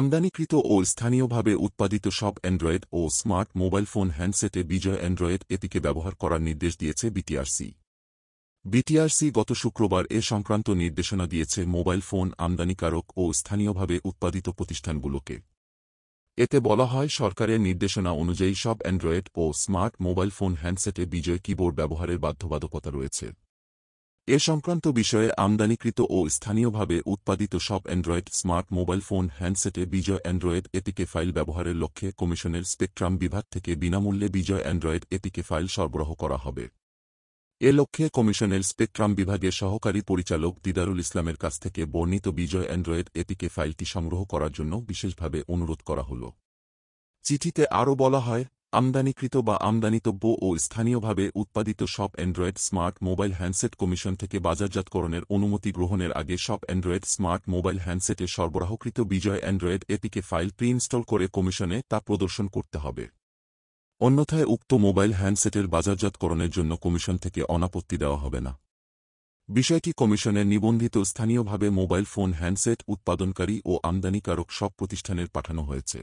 আমদানিকৃত ও স্থানীয়ভাবে উৎপাদিত সব অ্যান্ড্রয়েড ও স্মার্ট মোবাইল ফোন হ্যান্ডসেটে বিজয় অ্যান্ড্রয়েড এটিকে ব্যবহার করার নির্দেশ দিয়েছে বিটিআরসি বিটিআরসি গত শুক্রবার এ সংক্রান্ত নির্দেশনা দিয়েছে মোবাইল ফোন আমদানিকারক ও স্থানীয়ভাবে উৎপাদিত প্রতিষ্ঠানগুলোকে এতে বলা হয় সরকারের নির্দেশনা অনুযায়ী সব অ্যান্ড্রয়েড ও স্মার্ট মোবাইল ফোন হ্যান্ডসেটে বিজয় কিবোর্ড ব্যবহারের বাধ্যবাধকতা রয়েছে এ সংক্রান্ত বিষয়ে আমদানিকৃত ও স্থানীয়ভাবে উৎপাদিত সব অ্যান্ড্রয়েড স্মার্ট মোবাইল ফোন হ্যান্ডসেটে বিজয় অ্যান্ড্রয়েড এটিকে ফাইল ব্যবহারের লক্ষ্যে কমিশনের স্পেকট্রাম বিভাগ থেকে বিনামূল্যে বিজয় অ্যান্ড্রয়েড এটিকে ফাইল সরবরাহ করা হবে এ লক্ষ্যে কমিশনের স্পেকট্রাম বিভাগের সহকারী পরিচালক দিদারুল ইসলামের কাছ থেকে বর্ণিত বিজয় অ্যান্ড্রয়েড এটিকে ফাইলটি সংগ্রহ করার জন্য বিশেষভাবে অনুরোধ করা হল চিঠিতে আরও বলা হয় আমদানিকৃত বা আমদানিতব্য ও স্থানীয়ভাবে উৎপাদিত সব Android smart mobile handset commission থেকে বাজারজাতকরণের অনুমতি গ্রহণের আগে সব অ্যান্ড্রয়েড স্মার্ট মোবাইল হ্যান্ডসেটে সরবরাহকৃত Bijoy Android APK file pre install করে কমিশনে তা প্রদর্শন করতে হবে অন্যথায় উক্ত মোবাইল হ্যান্ডসেটের বাজারজাতকরণের জন্য কমিশন থেকে অনাপত্তি দেওয়া হবে না বিষয়টি কমিশনের নিবন্ধিত স্থানীয়ভাবে মোবাইল ফোন হ্যান্ডসেট উৎপাদনকারী ও আমদানিকারক সব প্রতিষ্ঠানের পাঠানো হয়েছে